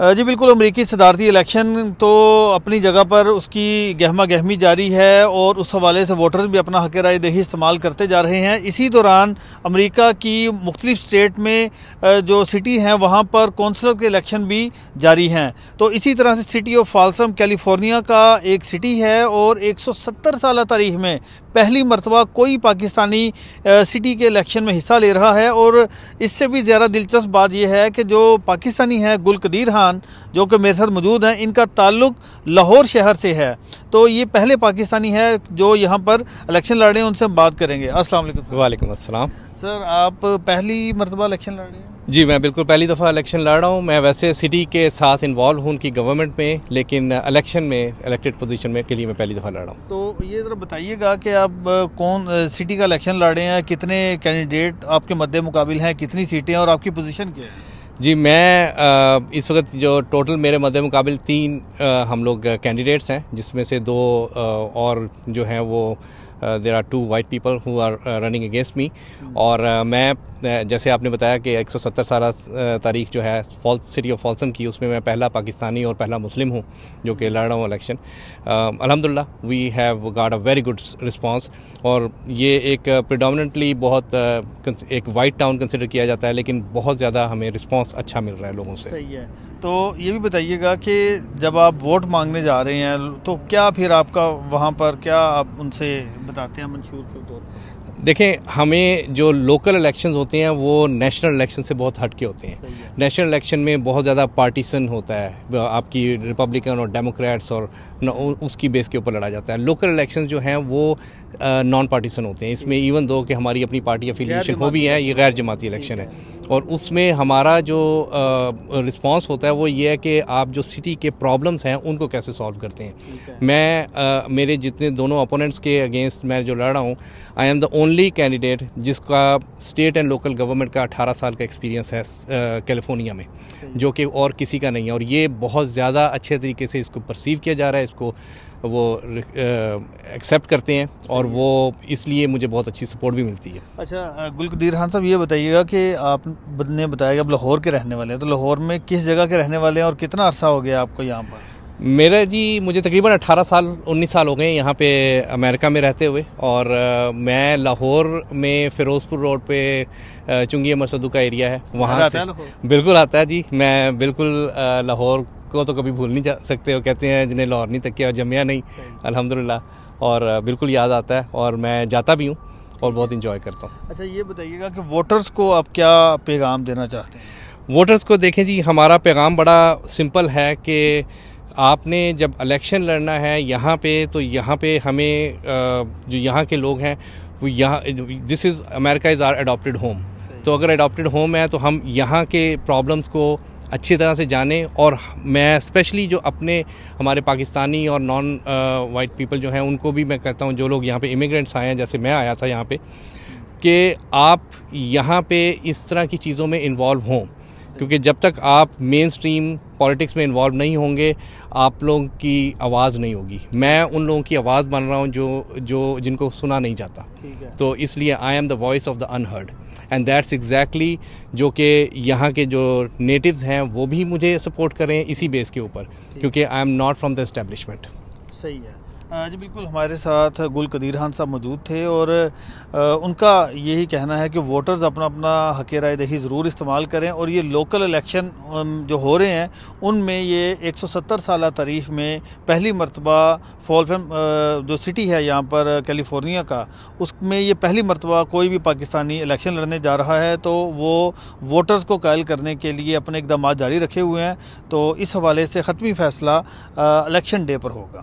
जी बिल्कुल अमरीकी सदारती इलेक्शन तो अपनी जगह पर उसकी गहमा गहमी जारी है और उस हवाले से वोटर्स भी अपना हक राय दही इस्तेमाल करते जा रहे हैं इसी दौरान अमरीका की मुख्तलिफ स्टेट में जो सिटी हैं वहाँ पर कौंसलर के इलेक्शन भी जारी हैं तो इसी तरह से सिटी ऑफ फालसम कैलिफोर्निया का एक सिटी है और एक सौ सत्तर साल तारीख में पहली मरतबा कोई पाकिस्तानी सिटी के इलेक्शन में हिस्सा ले रहा है और इससे भी ज़्यादा दिलचस्प बात यह है कि जो पाकिस्तानी है गुलकदीर हाँ खान जो कि मेरे साथ मौजूद हैं इनका ताल्लुक लाहौर शहर से है तो ये पहले पाकिस्तानी है जो यहाँ पर इलेक्शन लड़ रहे हैं उनसे हम बात करेंगे असल वालेकुम वालेकुम सर आप पहली मरतबा इलेक्शन लड़ रहे हैं जी मैं बिल्कुल पहली दफ़ा इलेक्शन लड़ रहा हूँ मैं वैसे सिटी के साथ इन्वॉल्व हूँ उनकी गवर्नमेंट में लेकिन इलेक्शन में इलेक्टेड पोजीशन में के लिए मैं पहली दफ़ा लड़ रहा हूँ तो ये ज़रा बताइएगा कि आप कौन सिटी का इलेक्शन लड़ रहे हैं कितने कैंडिडेट आपके मद्दे मुकाबिल हैं कितनी सीटें और आपकी पोजीशन क्या है जी मैं इस वक्त जो टोटल मेरे मद मुकाबल तीन हम लोग कैंडिडेट्स हैं जिसमें से दो और जो हैं वो there are two white people who are running against me और uh, मैं uh, जैसे आपने बताया कि 170 साल uh, तारीख जो है फॉल सिटी ऑफ फॉल्सन की उसमें मैं पहला पाकिस्तानी और पहला मुस्लिम हूँ जो कि लड़ रहा हूँ इलेक्शन अलहमदिल्ला वी हैव गाड अ वेरी गुड रिस्पॉन्स और ये एक प्रिडामिनेटली बहुत uh, एक वाइट टाउन कंसिडर किया जाता है लेकिन बहुत ज़्यादा हमें रिस्पॉन्स अच्छा मिल रहा है लोगों से सही है तो ये भी बताइएगा कि जब आप वोट मांगने जा रहे हैं तो क्या फिर आपका वहाँ पर क्या आप उनसे बताते हैं मंशूर के तौर देखें हमें जो लोकल इलेक्शंस होते हैं वो नेशनल इलेक्शन से बहुत हटके होते हैं है। नेशनल इलेक्शन में बहुत ज़्यादा पार्टीसन होता है आपकी रिपब्लिकन और डेमोक्रेट्स और उसकी बेस के ऊपर लड़ा जाता है लोकल इलेक्शंस जो हैं वो नॉन पार्टीसन होते हैं इसमें इवन दो कि हमारी अपनी पार्टी एफिलिएशन हो भी है ये गैर जमाती इलेक्शन है और उसमें हमारा जो रिस्पांस होता है वो ये है कि आप जो सिटी के प्रॉब्लम्स हैं उनको कैसे सॉल्व करते हैं मैं मेरे जितने दोनों अपोनेंट्स के अगेंस्ट अगेंस्ट मैं जो लड़ रहा हूँ I am the only candidate जिसका स्टेट एंड लोकल गवर्नमेंट का 18 साल का एक्सपीरियंस है कैलिफोर्निया में जो कि और किसी का नहीं है और ये बहुत ज़्यादा अच्छे तरीके से इसको परसीव किया जा रहा है इसको वो एक्सेप्ट करते हैं और वो इसलिए मुझे बहुत अच्छी सपोर्ट भी मिलती है अच्छा गुलकदीर खान साहब ये बताइएगा कि आपने बताया कि आप लाहौर के रहने वाले हैं तो लाहौर में किस जगह के रहने वाले हैं और कितना अरसा हो गया आपको यहाँ पर मेरा जी मुझे तकरीबन 18 साल 19 साल हो गए यहाँ पे अमेरिका में रहते हुए और मैं लाहौर में फ़िरोज़पुर रोड पे चुंगी अमर सदू का एरिया है वहाँ से बिल्कुल आता है जी मैं बिल्कुल लाहौर को तो कभी भूल नहीं जा सकते हो कहते हैं जिन्हें लाहौर नहीं तक किया जमिया नहीं अलहमदिल्ला और बिल्कुल याद आता है और मैं जाता भी हूँ और बहुत इंजॉय करता हूँ अच्छा ये बताइएगा कि वोटर्स को आप क्या पैगाम देना चाहते हैं वोटर्स को देखें जी हमारा पैगाम बड़ा सिंपल है कि आपने जब इलेक्शन लड़ना है यहाँ पे तो यहाँ पे हमें जो यहाँ के लोग हैं वो यहाँ this is America is our adopted home तो अगर एडॉप्टेड होम है तो हम यहाँ के प्रॉब्लम्स को अच्छी तरह से जाने और मैं स्पेशली जो अपने हमारे पाकिस्तानी और नॉन वाइट पीपल जो हैं उनको भी मैं कहता हूँ जो लोग यहाँ पे इमिग्रेंट्स आए हैं जैसे मैं आया था यहाँ पे कि आप यहाँ पे इस तरह की चीज़ों में इन्वॉल्व हों क्योंकि जब तक आप मेन स्ट्रीम पॉलिटिक्स में इन्वॉल्व नहीं होंगे आप लोगों की आवाज़ नहीं होगी मैं उन लोगों की आवाज़ बन रहा हूँ जो जो जिनको सुना नहीं जाता तो इसलिए I am the voice of the unheard and that's exactly जो कि यहाँ के जो नेटिव्स हैं वो भी मुझे सपोर्ट करें इसी बेस के ऊपर क्योंकि I am not from the establishment सही है जी बिल्कुल हमारे साथ गुल कदीर खान साहब मौजूद थे और उनका यही कहना है कि वोटर्स अपना अपना हक राय दही ज़रूर इस्तेमाल करें और ये लोकल इलेक्शन जो हो रहे हैं उनमें ये 170 साल तारीख में पहली मरतबा फॉलफेम जो सिटी है यहाँ पर कैलिफोर्निया का उसमें ये पहली मरतबा कोई भी पाकिस्तानी इलेक्शन लड़ने जा रहा है तो वो वोटर्स को कायल करने के लिए अपने इकदाम जारी रखे हुए हैं तो इस हवाले से ख़त्मी फैसला इलेक्शन डे पर होगा